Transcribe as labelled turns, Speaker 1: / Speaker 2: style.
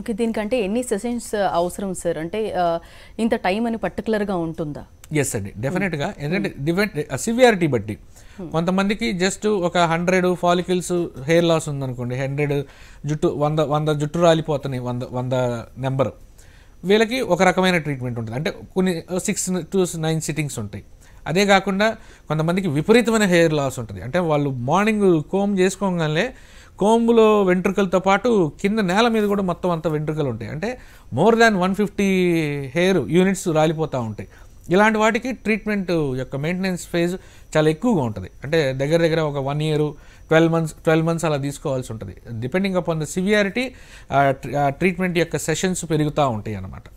Speaker 1: Okay దీనికంటే ఎన్ని sessions uh, అవసరం సార్ అంటే uh, ఇంత టైం అని పర్టికులర్గా ఉంటుందా
Speaker 2: ఎస్ అండి డెఫినెట్గా ఎందుకంటే డిఫెంట్ సివియారిటీ uh, బట్టి hmm. కొంతమందికి జస్ట్ ఒక హండ్రెడ్ ఫాలికిల్స్ హెయిర్ లాస్ ఉందనుకోండి హండ్రెడ్ జుట్టు వంద వంద జుట్టు రాలిపోతున్నాయి వంద వంద నెంబర్ వీళ్ళకి ఒక రకమైన ట్రీట్మెంట్ ఉంటుంది అంటే కొన్ని సిక్స్ టు నైన్ సిట్టింగ్స్ ఉంటాయి అదే కాకుండా కొంతమందికి విపరీతమైన హెయిర్ లాస్ ఉంటుంది అంటే వాళ్ళు మార్నింగ్ కోమ్ చేసుకోగానే కోంబులో వెంట్రుకలతో పాటు కింద నేల మీద కూడా మొత్తం అంత వెంట్రుకలు ఉంటాయి అంటే more than one fifty hair units రాలిపోతూ ఉంటాయి ఇలాంటి వాటికి ట్రీట్మెంట్ యొక్క మెయింటెనెన్స్ ఫేజ్ చాలా ఎక్కువగా ఉంటుంది అంటే దగ్గర దగ్గర ఒక one year twelve months twelve months అలా తీసుకోవాల్సి ఉంటుంది depending upon the severity
Speaker 3: treatment యొక్క సెషన్స్ పెరుగుతూ ఉంటాయి అన్నమాట